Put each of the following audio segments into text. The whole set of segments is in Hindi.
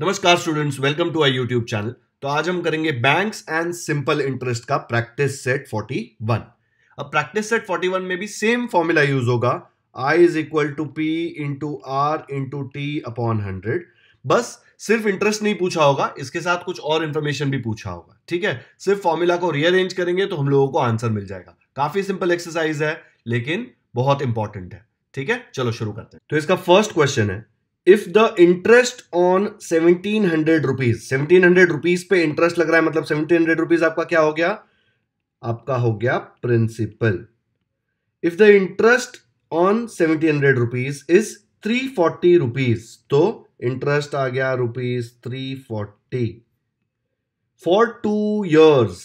नमस्कार students welcome to I YouTube channel तो आज हम करेंगे बैंक्स एंड सिंपल इंटरेस्ट का प्रैक्टिस सेट 41 अब प्रैक्टिस सेट 41 में भी सेम फॉर्मूला यूज होगा I is equal to P into R into T upon hundred बस सिर्फ इंटरेस्ट नहीं पूछा होगा इसके साथ कुछ और इंफॉर्मेशन भी पूछा होगा ठीक है सिर्फ फॉर्मूला को रीअरेंज करेंगे तो हम लोगों को आंसर मिल जाएगा काफी सिंपल एक्सरसाइज है लेकिन बहुत इंपॉर्टेंट है ठीक है चलो शुरू करते हैं तो इसका फर्स्ट क्वेश्चन है if the interest on seventeen hundred rupees seventeen hundred rupees पे इंटरेस्ट लग रहा है मतलब सेवनटीन हंड्रेड रुपीज आपका क्या हो गया आपका हो गया principal if the interest on seventeen hundred rupees is three forty rupees तो इंटरेस्ट आ गया rupees three forty for two years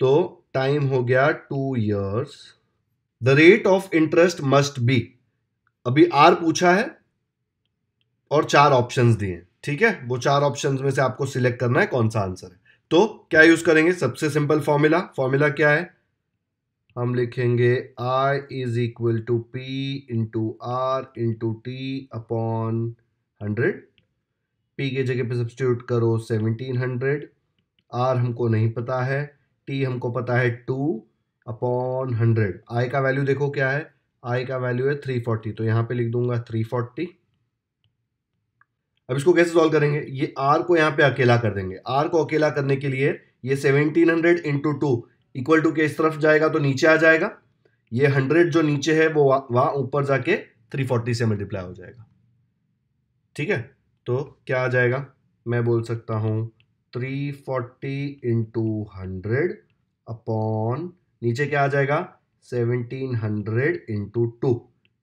तो टाइम हो गया two years the rate of interest must be अभी आर पूछा है और चार ऑप्शंस दिए ठीक है वो चार ऑप्शंस में से आपको सिलेक्ट करना है कौन सा आंसर है तो क्या यूज करेंगे सबसे सिंपल फॉर्मूला फॉर्मूला क्या है हम लिखेंगे I is equal to P into R into T upon hundred P के जगह पे सब्सटीट्यूट करो सेवनटीन हंड्रेड आर हमको नहीं पता है टी हमको पता है टू अपॉन हंड्रेड आई का वैल्यू देखो क्या है आई का वैल्यू है थ्री फोर्टी तो यहाँ पे लिख दूंगा थ्री फोर्टी अब इसको कैसे सॉल्व करेंगे ये आर को यहाँ पे अकेला कर देंगे आर को अकेला करने के लिए ये seventeen hundred into two equal to के इस तरफ जाएगा तो नीचे आ जाएगा ये हंड्रेड जो नीचे है वो वहां ऊपर जाके थ्री फोर्टी से मल्टीप्लाई हो जाएगा ठीक है तो क्या आ जाएगा मैं बोल सकता हूं three forty into hundred upon नीचे क्या आ जाएगा seventeen hundred into two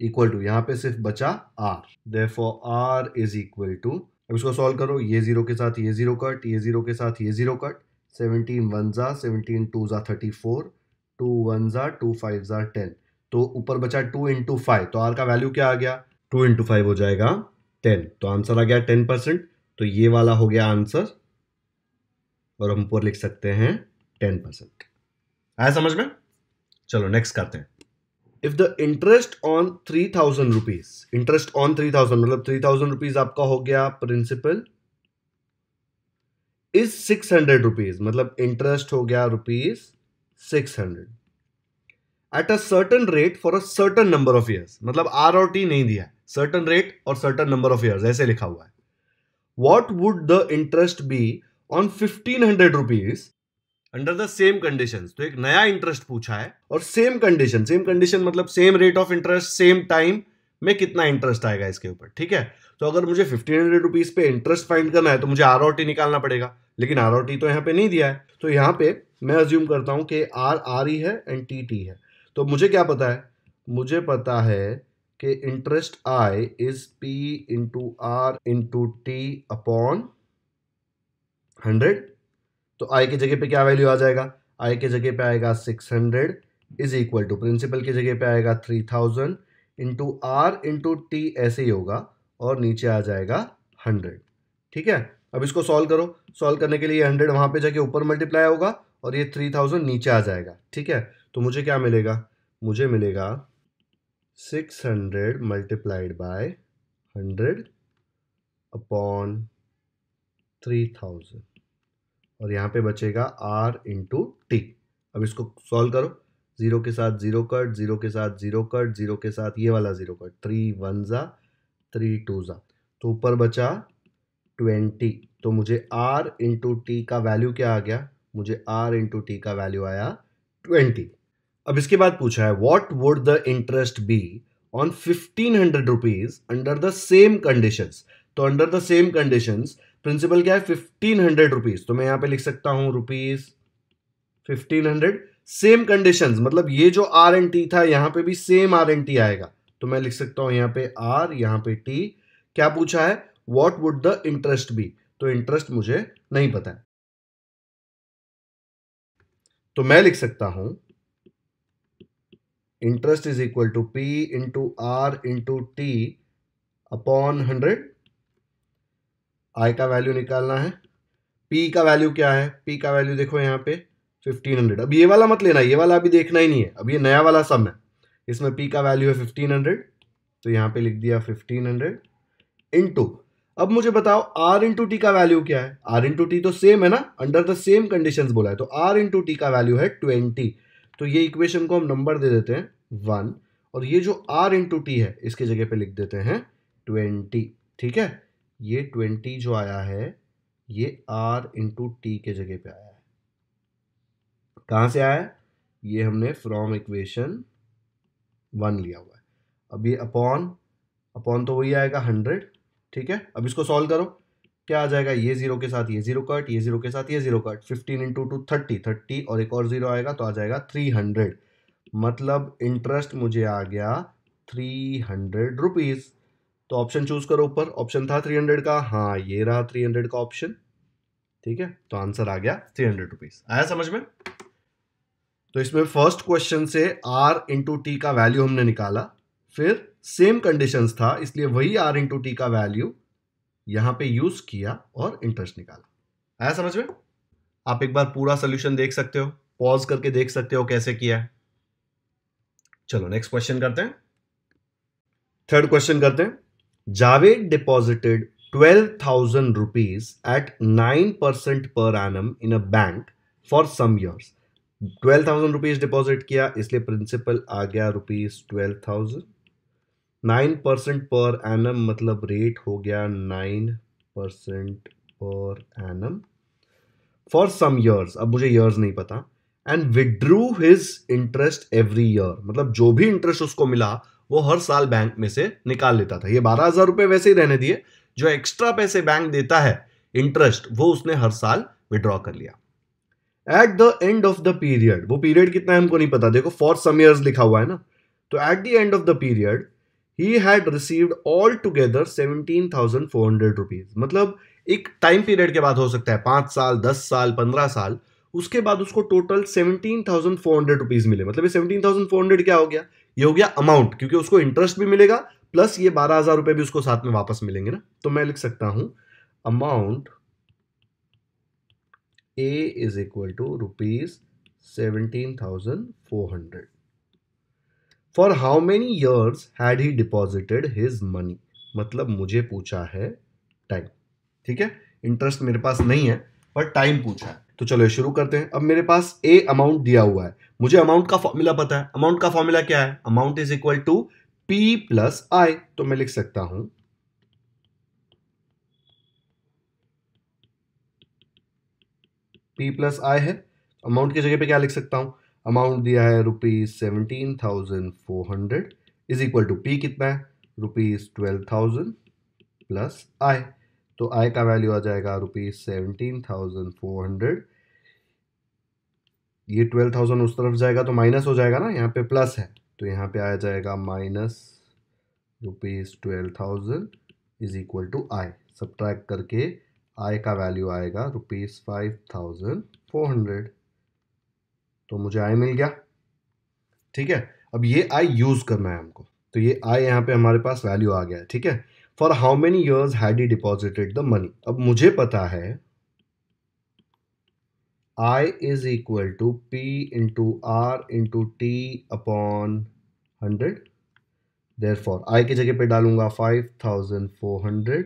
equal to यहाँ पे सिर्फ बचा R for R is equal to अब इसको सॉल्व करो ये जीरो के साथ ये जीरो कट ये जीरो के साथ ये जीरो कट सेवनटीन वन ज़ा सेवनटीन टू ज़ा थर्टी फोर टू वन ज़ा टू फाइव ज़ा टेन तो ऊपर बचा टू इंटू फाइव तो आर का वैल्यू क्या आ गया टू इंटू फाइव हो जाएगा टेन तो आंसर आ गया टेन परसेंट तो ये वाला हो गया आंसर और हम ऊपर लिख सकते हैं टेन परसेंट आया समझ में चलो नेक्स्ट करते हैं if the interest on three thousand rupees interest on three thousand मतलब थ्री थाउजेंड रुपीज आपका हो गया principal is six hundred rupees मतलब इंटरेस्ट हो गया rupees six hundred at a certain rate for a certain number of years मतलब आर और टी नहीं दिया सर्टन रेट और सर्टन नंबर ऑफ ईयर्स ऐसे लिखा हुआ है what would the interest be on fifteen hundred rupees under the same condition तो एक नया इंटरेस्ट पूछा है और सेम कंडीशन सेम कंडीशन मतलब same rate of interest same time में कितना इंटरेस्ट आएगा इसके ऊपर ठीक है तो अगर मुझे फिफ्टीन हंड्रेड रुपीज पे इंटरेस्ट फाइंड करना है तो मुझे आर निकालना पड़ेगा लेकिन आर तो यहाँ पे नहीं दिया है तो यहाँ पे मैं अज्यूम करता हूँ कि आर आर ई है एंड टी टी है तो मुझे क्या पता है मुझे पता है कि interest I is P into R into T upon hundred तो आई की जगह पे क्या वैल्यू आ जाएगा आई के जगह पे आएगा six hundred is equal to principal की जगह पे आएगा three thousand into R into T ऐसे ही होगा और नीचे आ जाएगा हंड्रेड ठीक है अब इसको सॉल्व करो सॉल्व करने के लिए हंड्रेड वहाँ पे जाके ऊपर मल्टीप्लाई होगा और ये थ्री थाउजेंड नीचे आ जाएगा ठीक है तो मुझे क्या मिलेगा मुझे मिलेगा six hundred multiplied by hundred upon three thousand और यहाँ पे बचेगा आर इंटू टी अब इसको सॉल्व करो ज़ीरो के साथ ज़ीरो कट ज़ीरो के साथ ज़ीरो कट ज़ीरो के साथ ये वाला ज़ीरो कट थ्री वन ज़ा थ्री टू ज़ा तो ऊपर बचा ट्वेंटी तो मुझे आर इंटू टी का वैल्यू क्या आ गया मुझे आर इंटू टी का वैल्यू आया ट्वेंटी अब इसके बाद पूछा है what would the interest be on fifteen hundred rupees under the same conditions तो under the same conditions principal क्या है फिफ्टीन हंड्रेड रुपीज तो मैं यहां पे लिख सकता हूं rupees fifteen hundred same conditions मतलब ये जो आर एंड टी था यहां पे भी सेम आर एंड टी आएगा तो मैं लिख सकता हूं यहां पे आर यहां पे टी क्या पूछा है what would the interest be तो इंटरेस्ट मुझे नहीं पता है तो मैं लिख सकता हूं interest is equal to P into R into T upon hundred I का वैल्यू निकालना है पी का वैल्यू क्या है पी का वैल्यू देखो यहाँ पे फिफ्टीन हंड्रेड अब ये वाला मत लेना ये वाला अभी देखना ही नहीं है अब ये नया वाला सम है इसमें पी का वैल्यू है फिफ्टीन हंड्रेड तो यहाँ पे लिख दिया फिफ्टीन हंड्रेड इंटू अब मुझे बताओ आर इंटू टी का वैल्यू क्या है आर इंटू टी तो सेम है ना अंडर द सेम कंडीशन बोला है तो आर इंटू टी का वैल्यू है ट्वेंटी तो ये इक्वेशन को हम नंबर दे देते हैं वन और ये जो आर इंटू टी है इसकी जगह पे लिख देते हैं ट्वेंटी ठीक है ये ट्वेंटी जो आया है ये आर इंटू टी के जगह पे आया है कहाँ से आया है ये हमने फ्रॉम इक्वेशन वन लिया हुआ है अब ये अपॉन अपॉन तो वही आएगा हंड्रेड ठीक है अब इसको सॉल्व करो क्या आ जाएगा ये जीरो के साथ ये जीरो कट ये जीरो के साथ ये zero cut fifteen into two thirty thirty और एक और जीरो आएगा तो आ जाएगा थ्री हंड्रेड मतलब इंटरेस्ट मुझे आ गया थ्री हंड्रेड रुपीज़ तो ऑप्शन चूज करो ऊपर ऑप्शन था थ्री हंड्रेड का हाँ ये रहा थ्री हंड्रेड का ऑप्शन ठीक है तो आंसर आ गया थ्री हंड्रेड रुपीज आया समझ में तो इसमें फर्स्ट क्वेश्चन से आर इंटू टी का वैल्यू हमने निकाला फिर सेम कंडीशन था इसलिए वही आर इंटू टी का वैल्यू यहां पे यूज किया और इंटरेस्ट निकाला आया समझ में आप एक बार पूरा सोल्यूशन देख सकते हो पॉज करके देख सकते हो कैसे किया है चलो नेक्स्ट क्वेश्चन करते हैं थर्ड क्वेश्चन करते हैं Javed deposited twelve thousand rupees at nine percent per annum in a bank for some years twelve thousand rupees deposit किया इसलिए प्रिंसिपल आ गया rupees twelve thousand nine percent per annum मतलब रेट हो गया nine percent per annum for some years अब मुझे इयर्स नहीं पता and withdrew his interest every year मतलब जो भी इंटरेस्ट उसको मिला वो हर साल बैंक में से निकाल लेता था ये बारह हजार रुपए वैसे ही रहने दिए जो एक्स्ट्रा पैसे बैंक देता है इंटरेस्ट वो उसने हर साल विड्रॉ कर लिया at the end of the period वो पीरियड कितना है हमको नहीं पता देखो फॉर सम ईयर लिखा हुआ है ना तो at the end of the period he had received altogether seventeen thousand four hundred rupees मतलब एक टाइम पीरियड के बाद हो सकता है पांच साल दस साल पंद्रह साल उसके बाद उसको total seventeen thousand four hundred rupees मिले मतलब ये सेवनटीन थाउजेंड फोर हंड्रेड क्या हो गया ये हो गया अमाउंट क्योंकि उसको इंटरेस्ट भी मिलेगा प्लस ये बारह हजार रुपए भी उसको साथ में वापस मिलेंगे ना तो मैं लिख सकता हूं amount A is equal to rupees seventeen thousand four hundred for how many years had he deposited his money मतलब मुझे पूछा है टाइम ठीक है इंटरेस्ट मेरे पास नहीं है पर टाइम पूछा है तो चलो शुरू करते हैं अब मेरे पास ए अमाउंट दिया हुआ है मुझे अमाउंट का फॉर्मूला पता है अमाउंट का फॉर्मूला क्या है amount is equal to P plus I तो मैं लिख सकता हूं पी प्लस आई है अमाउंट की जगह पे क्या लिख सकता हूं अमाउंट दिया है rupees seventeen thousand four hundred is equal to P कितना है rupees twelve thousand plus I तो आई का वैल्यू आ जाएगा rupees seventeen thousand four hundred ये ट्वेल्व थाउजेंड उस तरफ जाएगा तो माइनस हो जाएगा ना यहाँ पे प्लस है तो यहाँ पे आ जाएगा minus rupees twelve thousand is equal to I सब करके आई का वैल्यू आएगा rupees five thousand four hundred तो मुझे आई मिल गया ठीक है अब ये आई यूज़ करना है हमको तो ये आई यहाँ पे हमारे पास वैल्यू आ गया है ठीक है for how many years had he deposited the money अब मुझे पता है I is equal to P into R into T upon 100. Therefore, I की जगह पे डालूंगा 5400,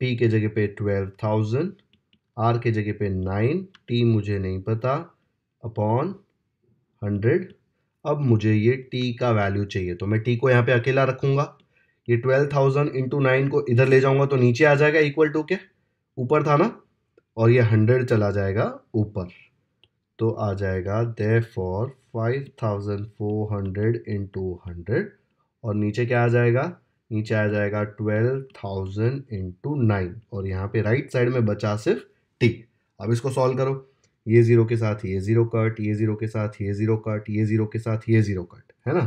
P के जगह पे 12000, R के जगह पे 9, T मुझे नहीं पता अपॉन 100. अब मुझे ये T का वैल्यू चाहिए तो मैं T को यहाँ पे अकेला रखूंगा ये 12000 इंटू नाइन को इधर ले जाऊँगा तो नीचे आ जाएगा इक्वल टू के ऊपर था ना और ये हंड्रेड चला जाएगा ऊपर तो आ जाएगा therefore five thousand four hundred into hundred और नीचे क्या आ जाएगा नीचे आ जाएगा ट्वेल्व थाउजेंड इंटू नाइन और यहाँ पे राइट साइड में बचा सिर्फ टी अब इसको सॉल्व करो ये ज़ीरो के साथ ये ज़ीरो कट ये ज़ीरो के साथ ये ज़ीरो कट ये ज़ीरो के साथ ये ज़ीरो कट है ना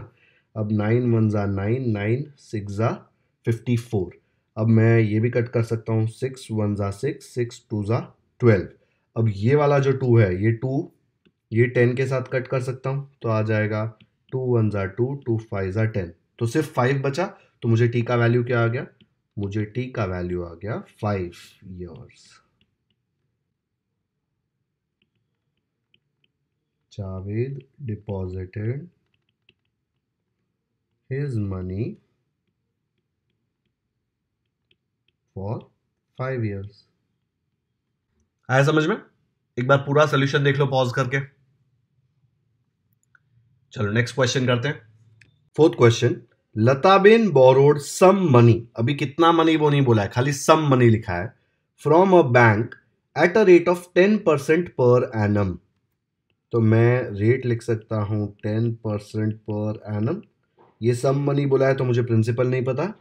अब नाइन वन ज़ा नाइन नाइन सिक्स ज़ा फिफ्टी फोर अब मैं ये भी कट कर सकता हूँ सिक्स वन ज़ा सिक्स सिक्स टू ज़ा ट्वेल्व अब ये वाला जो टू है ये टू ये टेन के साथ कट कर सकता हूँ तो आ जाएगा टू वन ज़ा टू टू फाइव ज़ा टेन तो सिर्फ फाइव बचा तो मुझे टी का वैल्यू क्या आ गया मुझे टी का वैल्यू आ गया five years Javed deposited his money for five years आया समझ में एक बार पूरा सोल्यूशन देख लो पॉज करके चलो नेक्स्ट क्वेश्चन करते हैं fourth question Lataben borrowed some money अभी कितना मनी वो नहीं बोला है खाली सम मनी लिखा है from a bank at a rate of ten percent per annum तो मैं रेट लिख सकता हूं टेन परसेंट पर एनम ये सम मनी बोला है तो मुझे प्रिंसिपल नहीं पता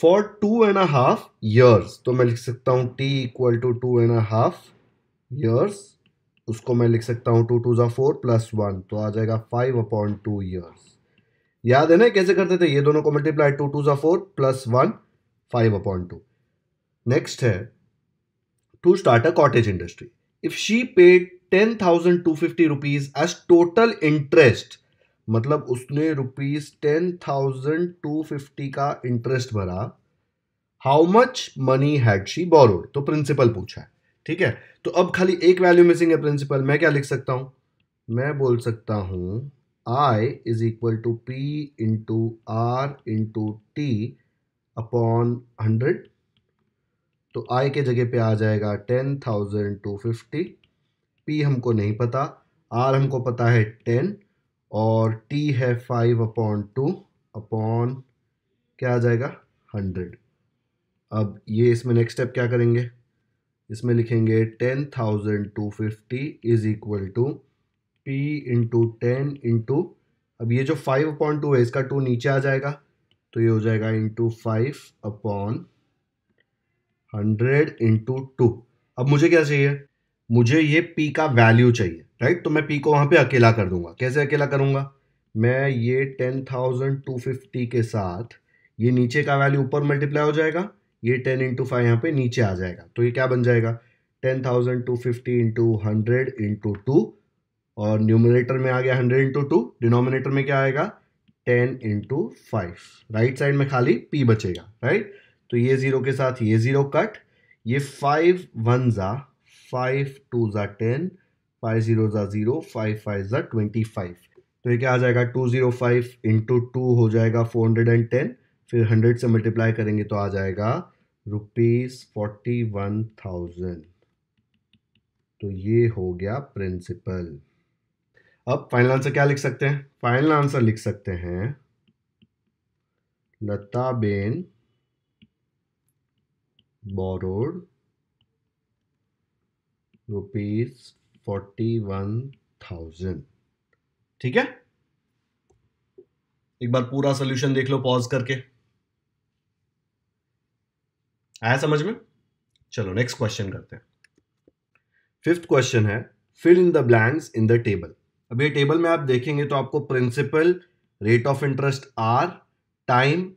for two and half years तो मैं लिख सकता हूँ T equal to two and half years उसको मैं लिख सकता हूँ टू टू जो फोर प्लस वन तो आ जाएगा फाइव अपॉन टू ईयर्स याद है ना कैसे करते थे ये दोनों को मल्टीप्लाई टू टू जो four plus one five upon two next है to start a cottage industry if she paid ten thousand two fifty rupees as total interest मतलब उसने rupees ten thousand two fifty का इंटरेस्ट भरा how much money had she borrowed तो प्रिंसिपल पूछा है ठीक है तो अब खाली एक वैल्यू मिसिंग है प्रिंसिपल मैं क्या लिख सकता हूं मैं बोल सकता हूं I is equal to P into R into T upon hundred तो आई के जगह पे आ जाएगा ten thousand two fifty P हमको नहीं पता आर हमको पता है टेन और टी है फाइव अपॉन टू अपॉन क्या आ जाएगा हंड्रेड अब ये इसमें नेक्स्ट स्टेप क्या करेंगे इसमें लिखेंगे ten thousand two fifty is equal to P into ten into अब ये जो फाइव अपॉन टू है इसका टू नीचे आ जाएगा तो ये हो जाएगा into five upon hundred into two अब मुझे क्या चाहिए मुझे ये पी का वैल्यू चाहिए राइट तो मैं पी को वहां पे अकेला कर दूंगा कैसे अकेला करूंगा मैं ये टेन थाउजेंड टू फिफ्टी के साथ ये नीचे का वैल्यू ऊपर मल्टीप्लाई हो जाएगा ये टेन इंटू फाइव यहाँ पे नीचे आ जाएगा तो ये क्या बन जाएगा ten thousand two fifty into hundred into two और न्यूमिनेटर में आ गया हंड्रेड इंटू टू डिनोमिनेटर में क्या आएगा ten into five right side में खाली पी बचेगा राइट तो ये जीरो के साथ ये जीरो कट ये फाइव वन ज़ा फाइव टू ज़ा टेन फाइव जीरो ज़ा ज़ीरो फाइव फाइव ज़ा ट्वेंटी फाइव तो ये क्या आ जाएगा two zero five into two हो जाएगा फोर हंड्रेड एंड टेन फिर हंड्रेड से मल्टीप्लाई करेंगे तो आ जाएगा रुपीज़ फोर्टी वन थाउजेंड तो ये हो गया प्रिंसिपल अब फाइनल आंसर क्या लिख सकते हैं फाइनल आंसर लिख सकते हैं Lata ben borrowed rupees forty one thousand ठीक है एक बार पूरा सोल्यूशन देख लो पॉज करके आया समझ में चलो नेक्स्ट क्वेश्चन करते हैं फिफ्थ क्वेश्चन है fill in the blanks in the table अब ये टेबल में आप देखेंगे तो आपको principal rate of interest R time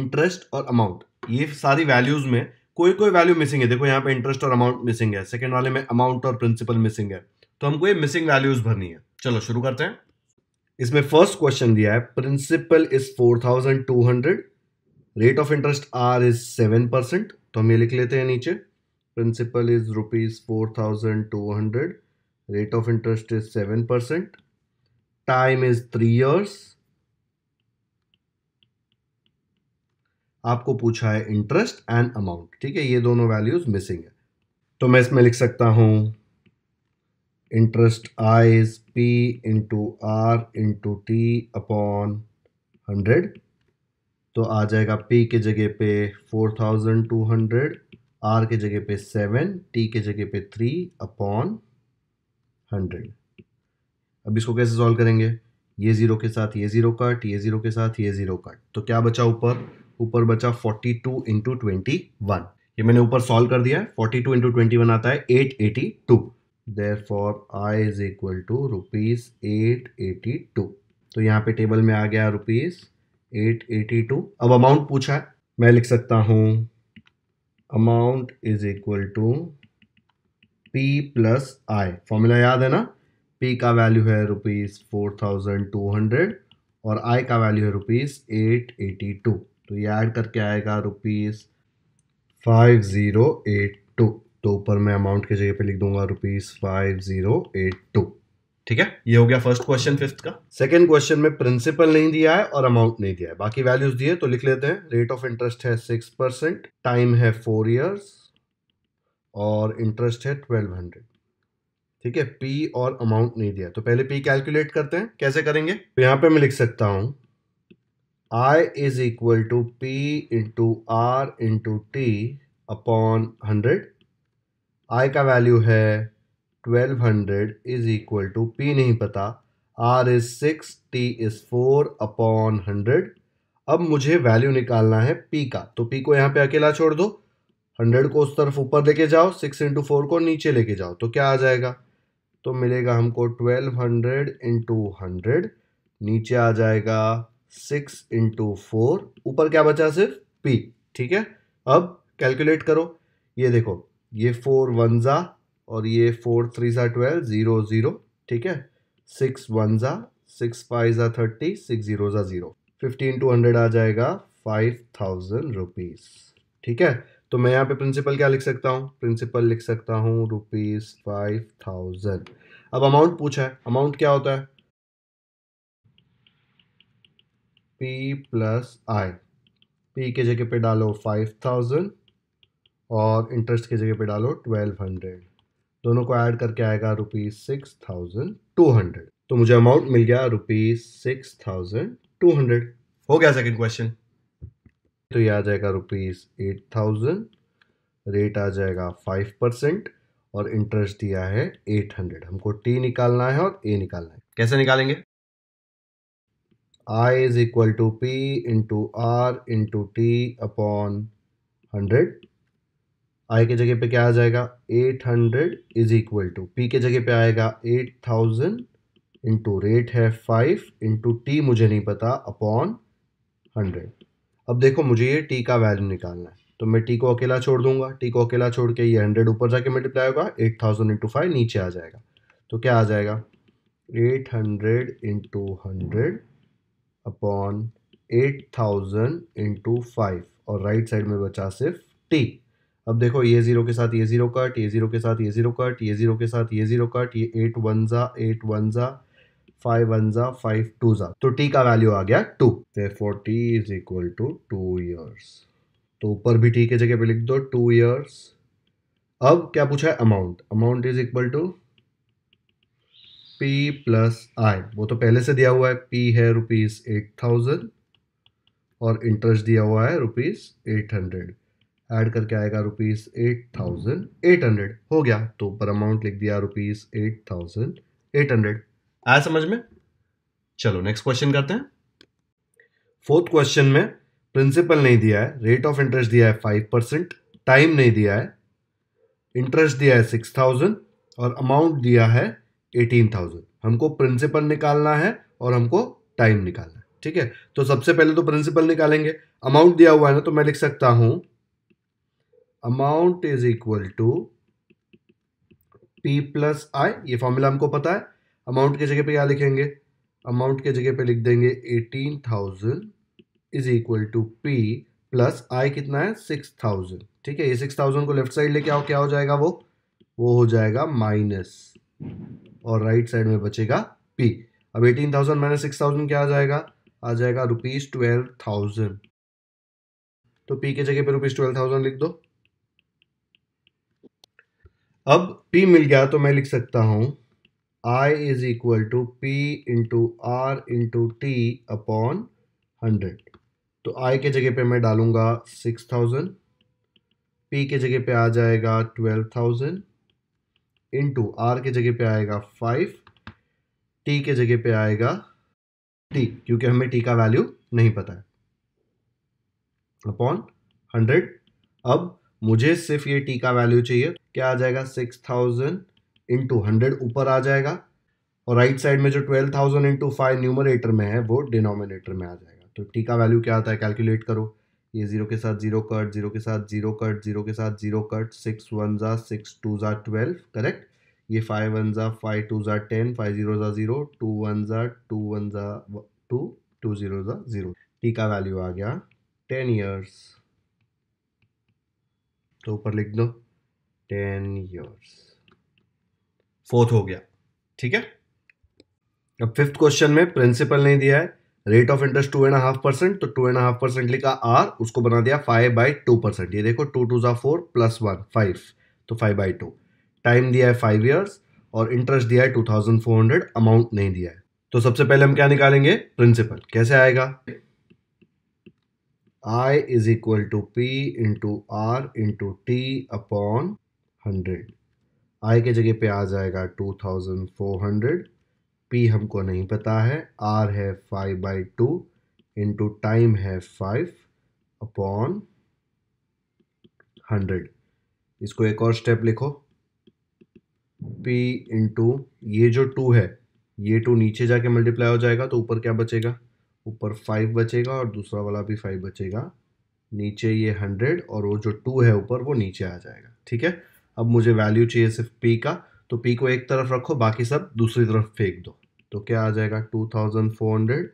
interest और अमाउंट ये सारी वैल्यूज में कोई कोई वैल्यू मिसिंग है देखो यहाँ पे इंटरेस्ट और अमाउंट मिसिंग है सेकेंड वाले में अमाउंट और प्रिंसिपल मिसिंग है तो हमको ये मिसिंग वैल्यूज भरनी है चलो शुरू करते हैं इसमें फर्स्ट क्वेश्चन दिया है principal is four thousand two hundred rate of interest R is seven percent तो हम ये लिख लेते हैं नीचे principal is rupees four thousand two hundred rate of interest is seven percent time is three years आपको पूछा है इंटरेस्ट एंड अमाउंट ठीक है ये दोनों वैल्यूज मिसिंग है तो मैं इसमें लिख सकता हूं interest I is P into R into T upon hundred तो आ जाएगा पी के जगह पे four thousand two hundred R के जगह पे सेवन टी के जगह पे थ्री अपॉन हंड्रेड अब इसको कैसे सॉल्व करेंगे ये ज़ीरो के साथ ये ज़ीरो कट ये ज़ीरो के साथ ये ज़ीरो कट तो क्या बचा ऊपर ऊपर बचा 42 टू इंटू ये मैंने ऊपर सॉल्व कर दिया है 42 टू इंटू आता है 882 eighty two therefore I is equal to rupees eight तो यहाँ पे टेबल में आ गया रुपीज एट अब अमाउंट पूछा है मैं लिख सकता हूँ amount is equal to P plus I formula याद है ना पी का वैल्यू है rupees four thousand two hundred और आई का वैल्यू है रुपीज़ एट एटी टू तो ये ऐड करके आएगा rupees five zero eight two तो ऊपर मैं अमाउंट की जगह पे लिख दूंगा rupees five zero eight two ठीक है ये हो गया फर्स्ट क्वेश्चन फिफ्थ का सेकंड क्वेश्चन में प्रिंसिपल नहीं दिया है और अमाउंट नहीं दिया है बाकी वैल्यूज दिए तो लिख लेते हैं रेट ऑफ इंटरेस्ट है सिक्स परसेंट टाइम है फोर ईयर्स और इंटरेस्ट है ट्वेल्व हंड्रेड ठीक है पी और अमाउंट नहीं दिया तो पहले पी कैलकुलेट करते हैं कैसे करेंगे तो यहां पे मैं लिख सकता हूँ I is equal to P into R into T upon hundred I का वैल्यू है twelve hundred is equal to P नहीं पता R is six T is four upon hundred अब मुझे वैल्यू निकालना है पी का तो पी को यहाँ पे अकेला छोड़ दो हंड्रेड को उस तरफ ऊपर लेके जाओ सिक्स इंटू फोर को नीचे लेके जाओ तो क्या आ जाएगा तो मिलेगा हमको ट्वेल्व हंड्रेड इंटू हंड्रेड नीचे आ जाएगा सिक्स इंटू फोर ऊपर क्या बचा सिर्फ पी ठीक है अब कैलकुलेट करो ये देखो ये फोर वन ज़ा और ये फोर थ्री ज़ा ट्वेल्व ज़ीरो ज़ीरो ठीक है सिक्स वन ज़ा सिक्स फाइव ज़ा थर्टी सिक्स ज़ीरो ज़ा ज़ीरो फिफ्टीन टू हंड्रेड आ जाएगा फाइव थाउजेंड रुपीज़ ठीक है तो मैं यहाँ पे प्रिंसिपल क्या लिख सकता हूँ प्रिंसिपल लिख सकता हूँ रुपीज़ फाइव थाउजेंड अब अमाउंट पूछा है अमाउंट क्या होता है पी प्लस आई पी के जगह पे डालो फाइव थाउजेंड और इंटरेस्ट की जगह पे डालो ट्वेल्व हंड्रेड दोनों को ऐड करके आएगा rupees six thousand two hundred तो मुझे अमाउंट मिल गया rupees six thousand two hundred हो गया सेकेंड क्वेश्चन तो ये आ जाएगा रुपीज़ एट थाउजेंड रेट आ जाएगा फाइव परसेंट और इंटरेस्ट दिया है एट हंड्रेड हमको टी निकालना है और ए निकालना है कैसे निकालेंगे I is equal to P into R into T upon hundred I के जगह पे क्या आ जाएगा eight hundred is equal to P के जगह पे आएगा एट थाउजेंड इंटू रेट है फाइव इंटू टी मुझे नहीं पता अपॉन हंड्रेड अब देखो मुझे ये टी का वैल्यू निकालना है तो मैं टी को अकेला छोड़ दूंगा टी को अकेला छोड़ के ये हंड्रेड ऊपर जाके मल्टीप्लाई होगा एट थाउजेंड इंटू फाइव नीचे आ जाएगा तो क्या आ जाएगा eight hundred into hundred upon eight thousand into five और राइट साइड में बचा सिर्फ टी अब देखो ये जीरो के साथ ये जीरो कट ये जीरो के साथ ये जीरो कट ये जीरो के साथ ये जीरो कट ये एट वन ज़ा एट वन ज़ा फाइव वन ज़ा फाइव टू ज़ा तो टी का वैल्यू आ गया two four T is equal to two years तो ऊपर भी टी के जगह पे लिख दो टू ईयर्स अब क्या पूछा है amount amount is equal to P plus I वो तो पहले से दिया हुआ है पी है रुपीज़ एट थाउजेंड और इंटरेस्ट दिया हुआ है रुपीज़ एट हंड्रेड एड करके आएगा rupees eight thousand eight hundred हो गया तो ऊपर अमाउंट लिख दिया rupees eight thousand eight hundred आया समझ में चलो नेक्स्ट क्वेश्चन करते हैं फोर्थ क्वेश्चन में प्रिंसिपल नहीं दिया है रेट ऑफ इंटरेस्ट दिया है फाइव परसेंट टाइम नहीं दिया है इंटरेस्ट दिया है सिक्स थाउजेंड और अमाउंट दिया है एटीन थाउजेंड हमको प्रिंसिपल निकालना है और हमको टाइम निकालना है ठीक है तो सबसे पहले तो प्रिंसिपल निकालेंगे अमाउंट दिया हुआ है ना तो मैं लिख सकता हूं amount is equal to P plus I ये फॉर्मूला हमको पता है अमाउंट की जगह पे क्या लिखेंगे अमाउंट के जगह पे लिख देंगे eighteen thousand is equal to P plus I कितना है सिक्स थाउजेंड ठीक है ये सिक्स थाउजेंड को लेफ्ट साइड लेके आओ क्या हो जाएगा वो वो हो जाएगा माइनस और राइट साइड में बचेगा पी अब eighteen thousand minus six thousand क्या आ जाएगा आ जाएगा रुपीज ट्वेल्व थाउजेंड तो पी के जगह पे रुपीज ट्वेल्व थाउजेंड लिख दो अब पी मिल गया तो मैं लिख सकता हूं I is equal to P into R into T upon hundred तो आई के जगह पे मैं डालूंगा सिक्स थाउजेंड पी के जगह पे आ जाएगा ट्वेल्व थाउजेंड इंटू आर के जगह पे आएगा फाइव टी के जगह पे आएगा टी क्योंकि हमें टी का वैल्यू नहीं पता है अपॉन हंड्रेड अब मुझे सिर्फ ये टी का वैल्यू चाहिए क्या आ जाएगा सिक्स थाउजेंड इंटू हंड्रेड ऊपर आ जाएगा और राइट right साइड में जो twelve thousand into five numerator में है वो डिनोमिनेटर में आ जाएगा तो टी का वैल्यू क्या आता है कैलकुलेट करो ये जीरो के साथ जीरो कट जीरो के साथ जीरो कट जीरो के साथ जीरो कट सिक्स वन ज़ा सिक्स टू ज़ा ट्वेल्व करेक्ट ये फाइव वन ज़ा फाइव टू ज़ा टेन फाइव ज़ीरो ज़ा ज़ीरो टू वन ज़ा टू वन ज़ा टू टू ज़ीरो ज़ा ज़ीरो टी का वैल्यू आ गया टेन ईयर्स तो ऊपर लिख दो टेन ईयर्स फोर्थ हो गया ठीक है अब फिफ्थ क्वेश्चन में प्रिंसिपल नहीं दिया है rate of interest two and half percent तो टू एंड हाफ परसेंट लिखा आर उसको बना दिया फाइव बाई टू परसेंट ये देखो टू टू जो फोर प्लस वन फाइव तो फाइव बाई टू टाइम दिया है फाइव ईयर्स और इंटरेस्ट दिया है two thousand four hundred amount नहीं दिया है तो सबसे पहले हम क्या निकालेंगे प्रिंसिपल कैसे आएगा I is equal to P into R into T upon hundred I के जगह पे आ जाएगा two thousand four hundred P हमको नहीं पता है आर है five by two into time है फाइव अपॉन हंड्रेड इसको एक और स्टेप लिखो पी इंटू ये जो टू है ये टू नीचे जाके मल्टीप्लाई हो जाएगा तो ऊपर क्या बचेगा ऊपर फाइव बचेगा और दूसरा वाला भी फाइव बचेगा नीचे ये हंड्रेड और वो जो टू है ऊपर वो नीचे आ जाएगा ठीक है अब मुझे वैल्यू चाहिए सिर्फ पी का तो पी को एक तरफ रखो बाकी सब दूसरी तरफ फेंक दो तो क्या आ जाएगा two thousand four hundred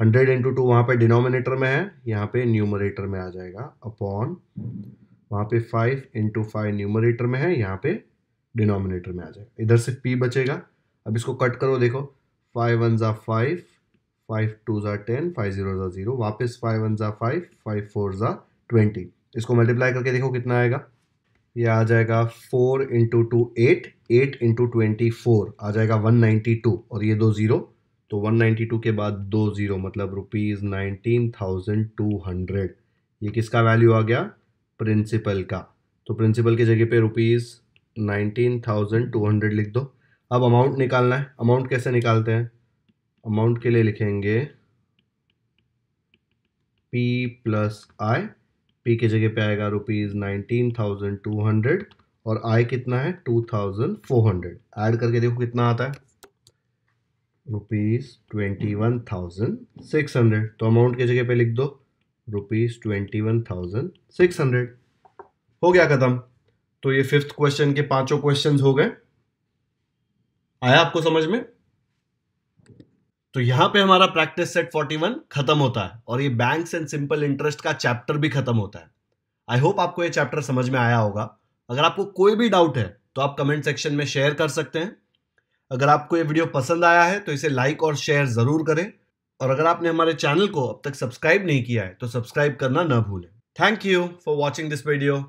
hundred into two वहाँ पर डिनोमिनेटर में है यहाँ पे न्यूमरेटर में आ जाएगा अपॉन वहाँ पे फाइव इंटू फाइव न्यूमरेटर में है यहाँ पे डिनोमिनेटर में आ जाएगा इधर से पी बचेगा अब इसको कट करो देखो फाइव वन ज़ा फाइव फाइव टू ज़ा टेन फाइव ज़ीरो ज़ा ज़ीरो वापस फाइव वन ज़ा फाइव फाइव फोर ज़ा ट्वेंटी इसको मल्टीप्लाई करके देखो कितना आएगा ये आ जाएगा four into two eight eight into twenty four आ जाएगा वन नाइन्टी टू और ये दो ज़ीरो तो वन नाइन्टी टू के बाद दो ज़ीरो मतलब rupees nineteen thousand two hundred ये किसका वैल्यू आ गया प्रिंसिपल का तो प्रिंसिपल की जगह पे rupees nineteen thousand two hundred लिख दो अब अमाउंट निकालना है अमाउंट कैसे निकालते हैं अमाउंट के लिए लिखेंगे पी प्लस आई पी की जगह पे आएगा rupees nineteen thousand two hundred और आई कितना है two thousand four hundred add करके देखो कितना आता है rupees twenty one thousand six hundred तो अमाउंट की जगह पे लिख दो rupees twenty one thousand six hundred हो गया ख़त्म तो ये फिफ्थ क्वेश्चन के पांचों क्वेश्चन हो गए आया आपको समझ में तो यहां पे हमारा प्रैक्टिस सेट 41 खत्म होता है और ये बैंक्स एंड सिंपल इंटरेस्ट का चैप्टर भी खत्म होता है आई होप आपको ये चैप्टर समझ में आया होगा अगर आपको कोई भी डाउट है तो आप कमेंट सेक्शन में शेयर कर सकते हैं अगर आपको ये वीडियो पसंद आया है तो इसे लाइक और शेयर ज़रूर करें और अगर आपने हमारे चैनल को अब तक सब्सक्राइब नहीं किया है तो सब्सक्राइब करना ना भूलें thank you for watching this video